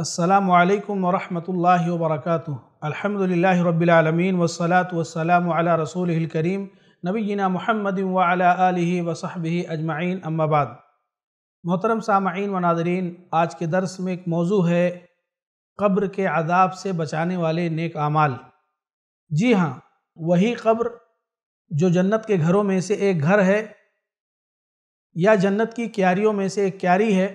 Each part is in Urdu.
السلام علیکم ورحمۃ اللہ وبرکاتہ الحمد للہ رب العالمین وسلاۃ والسلام علی رسول کریم نبینا محمد وعلى علیہ وصحبہ اجمعین اما بعد محترم سامعین و ناظرین آج کے درس میں ایک موضوع ہے قبر کے عذاب سے بچانے والے نیک اعمال جی ہاں وہی قبر جو جنت کے گھروں میں سے ایک گھر ہے یا جنت کی کیاریوں میں سے ایک کیاری ہے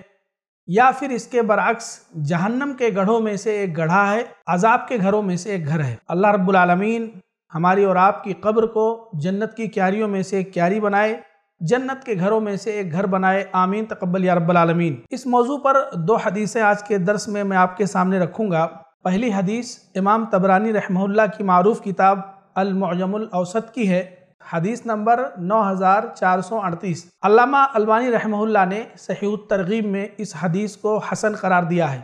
یا پھر اس کے برعکس جہنم کے گڑھوں میں سے ایک گڑھا ہے عذاب کے گھروں میں سے ایک گھر ہے اللہ رب العالمین ہماری اور آپ کی قبر کو جنت کی کیاریوں میں سے ایک کیاری بنائے جنت کے گھروں میں سے ایک گھر بنائے آمین تقبل یا رب العالمین اس موضوع پر دو حدیثیں آج کے درس میں میں آپ کے سامنے رکھوں گا پہلی حدیث امام تبرانی رحمہ اللہ کی معروف کتاب المعجم الاوسط کی ہے حدیث نمبر نو ہزار چار سو اڑتیس علامہ البانی رحمہ اللہ نے صحیح الترغیب ترغیب میں اس حدیث کو حسن قرار دیا ہے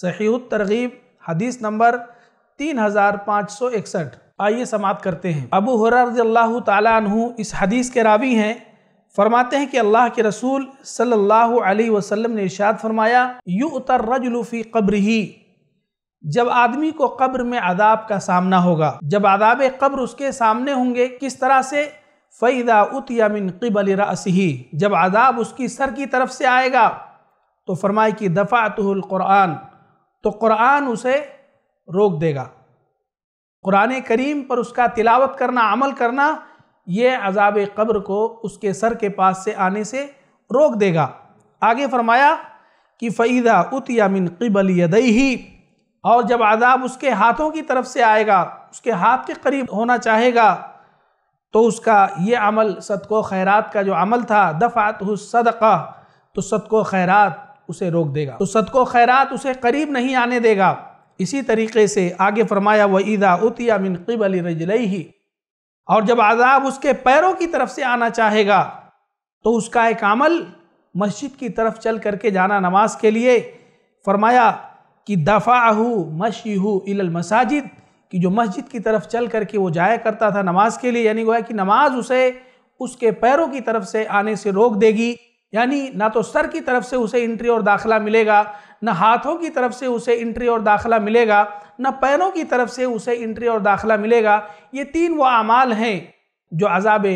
صحیح الترغیب ترغیب حدیث نمبر تین ہزار پانچ سو اکسٹھ آئیے سماعت کرتے ہیں ابو حرار رضی اللہ تعالیٰ عنہ اس حدیث کے راوی ہیں فرماتے ہیں کہ اللہ کے رسول صلی اللہ علیہ وسلم نے ارشاد فرمایا یوں اتر رج لوفی قبر ہی جب آدمی کو قبر میں عذاب کا سامنا ہوگا جب عذاب قبر اس کے سامنے ہوں گے کس طرح سے فَإِذَا ات مِنْ قِبَلِ الراسی جب عذاب اس کی سر کی طرف سے آئے گا تو فرمائے کی دفاع القرآن تو قرآن اسے روک دے گا قرآن کریم پر اس کا تلاوت کرنا عمل کرنا یہ عذاب قبر کو اس کے سر کے پاس سے آنے سے روک دے گا آگے فرمایا کہ فعیدہ ات مِنْ قبل يَدَيْهِ اور جب عذاب اس کے ہاتھوں کی طرف سے آئے گا اس کے ہاتھ کے قریب ہونا چاہے گا تو اس کا یہ عمل صدق و خیرات کا جو عمل تھا دفعت صدقہ تو صدق و خیرات اسے روک دے گا تو صدق و خیرات اسے قریب نہیں آنے دے گا اسی طریقے سے آگے فرمایا وہ أُتِيَ مِن قِبَلِ رَجْلَيْهِ اور جب عذاب اس کے پیروں کی طرف سے آنا چاہے گا تو اس کا ایک عمل مسجد کی طرف چل کر کے جانا نماز کے لیے فرمایا کہ دفعہ مشیہ الی المساجد کہ جو مسجد کی طرف چل کر کے وہ جایا کرتا تھا نماز کے لیے یعنی گویا کہ نماز اسے اس کے پیروں کی طرف سے آنے سے روک دے گی یعنی نہ تو سر کی طرف سے اسے انٹری اور داخلہ ملے گا نہ ہاتھوں کی طرف سے اسے انٹری اور داخلہ ملے گا نہ پیروں کی طرف سے اسے انٹری اور داخلہ ملے گا یہ تین وہ اعمال ہیں جو عذاب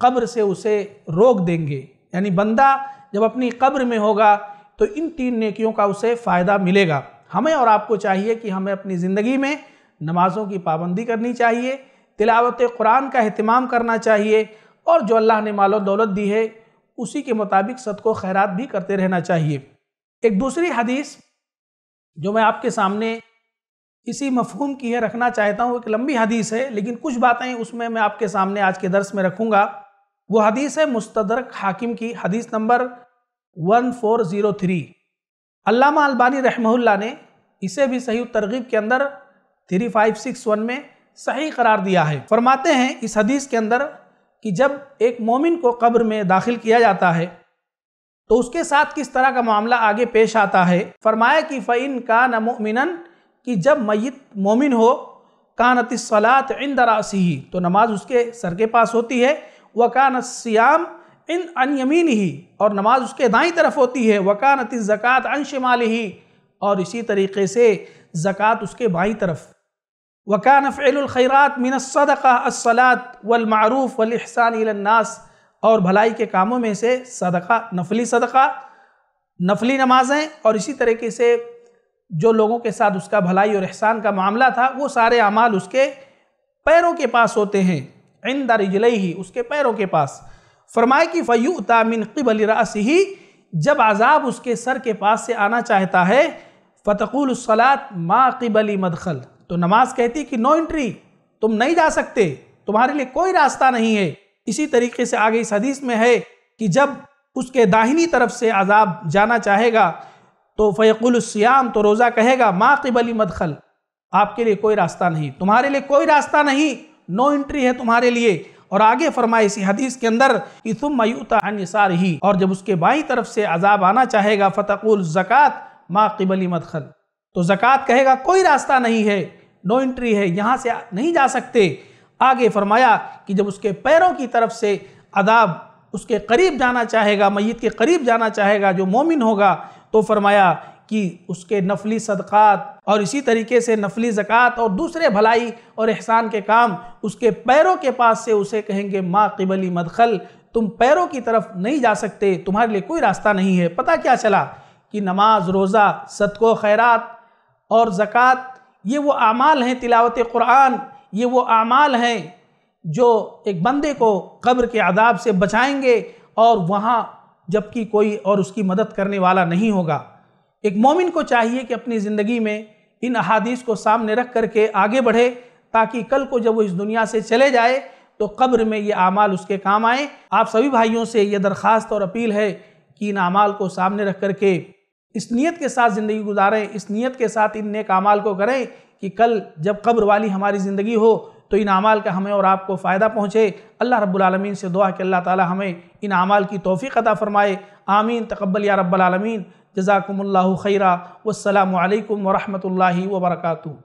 قبر سے اسے روک دیں گے یعنی بندہ جب اپنی قبر میں ہوگا تو ان تین نیکیوں کا اسے فائدہ ملے گا ہمیں اور آپ کو چاہیے کہ ہمیں اپنی زندگی میں نمازوں کی پابندی کرنی چاہیے تلاوت قرآن کا اہتمام کرنا چاہیے اور جو اللہ نے مال و دولت دی ہے اسی کے مطابق صدق و خیرات بھی کرتے رہنا چاہیے ایک دوسری حدیث جو میں آپ کے سامنے اسی مفہوم کی ہے رکھنا چاہتا ہوں ایک لمبی حدیث ہے لیکن کچھ باتیں اس میں میں آپ کے سامنے آج کے درس میں رکھوں گا وہ حدیث ہے مستدرک حاکم کی حدیث number one four zero three علامہ البانی رحمہ اللہ نے اسے بھی صحیح ترغیب کے اندر تھری فائیو سکس ون میں صحیح قرار دیا ہے فرماتے ہیں اس حدیث کے اندر کہ جب ایک مومن کو قبر میں داخل کیا جاتا ہے تو اس کے ساتھ کس طرح کا معاملہ آگے پیش آتا ہے فرمایا کہ فعین کا مُؤْمِنًا کہ جب میت مومن ہو الصلاة عند دراسی تو نماز اس کے سر کے پاس ہوتی ہے وَكَانَ السِّيَامِ ان ان یمین ہی اور نماز اس کے دائیں طرف ہوتی ہے وکانت زکوٰۃ ان شمال ہی اور اسی طریقے سے زکوٰۃ اس کے بائیں طرف وکان فعل الخیرات صدقہ الصدقہ الصلاة والمعروف والاحسان الى الناس اور بھلائی کے کاموں میں سے صدقہ نفلی صدقہ نفلی نمازیں اور اسی طریقے سے جو لوگوں کے ساتھ اس کا بھلائی اور احسان کا معاملہ تھا وہ سارے اعمال اس کے پیروں کے پاس ہوتے ہیں عند رجلی ہی اس کے پیروں کے پاس فرمائے کہ فیو تامن قبل رسیحی جب عذاب اس کے سر کے پاس سے آنا چاہتا ہے فتقول الاصلاط ما قب مدخل تو نماز کہتی کہ نو انٹری تم نہیں جا سکتے تمہارے لیے کوئی راستہ نہیں ہے اسی طریقے سے آگے اس حدیث میں ہے کہ جب اس کے داہنی طرف سے عذاب جانا چاہے گا تو فیقول السیام تو روزہ کہے گا ما قب مدخل آپ کے لیے کوئی راستہ نہیں تمہارے لیے کوئی راستہ نہیں نو انٹری ہے تمہارے لیے اور آگے فرمائے اسی حدیث کے اندر عن ہی اور جب اس کے بائیں طرف سے عذاب آنا چاہے گا فتقول زکات ما قبل مدخل تو زکوۃ کہے گا کوئی راستہ نہیں ہے نو انٹری ہے یہاں سے نہیں جا سکتے آگے فرمایا کہ جب اس کے پیروں کی طرف سے عذاب اس کے قریب جانا چاہے گا میت کے قریب جانا چاہے گا جو مومن ہوگا تو فرمایا کی اس کے نفلی صدقات اور اسی طریقے سے نفلی زکوٰۃ اور دوسرے بھلائی اور احسان کے کام اس کے پیروں کے پاس سے اسے کہیں گے ما قبلی مدخل تم پیروں کی طرف نہیں جا سکتے تمہارے لیے کوئی راستہ نہیں ہے پتہ کیا چلا کہ نماز روزہ صدق و خیرات اور زکوٰۃ یہ وہ اعمال ہیں تلاوت قرآن یہ وہ اعمال ہیں جو ایک بندے کو قبر کے عذاب سے بچائیں گے اور وہاں جبکہ کوئی اور اس کی مدد کرنے والا نہیں ہوگا ایک مومن کو چاہیے کہ اپنی زندگی میں ان احادیث کو سامنے رکھ کر کے آگے بڑھے تاکہ کل کو جب وہ اس دنیا سے چلے جائے تو قبر میں یہ اعمال اس کے کام آئیں آپ سبھی بھائیوں سے یہ درخواست اور اپیل ہے کہ ان اعمال کو سامنے رکھ کر کے اس نیت کے ساتھ زندگی گزاریں اس نیت کے ساتھ ان نیک اعمال کو کریں کہ کل جب قبر والی ہماری زندگی ہو تو ان اعمال کا ہمیں اور آپ کو فائدہ پہنچے اللہ رب العالمین سے دعا کہ اللہ تعالی ہمیں ان اعمال کی توفیق عطا فرمائے آمین تقبل یا رب العالمین جزاكم الله خيرا والسلام عليكم ورحمة الله وبركاته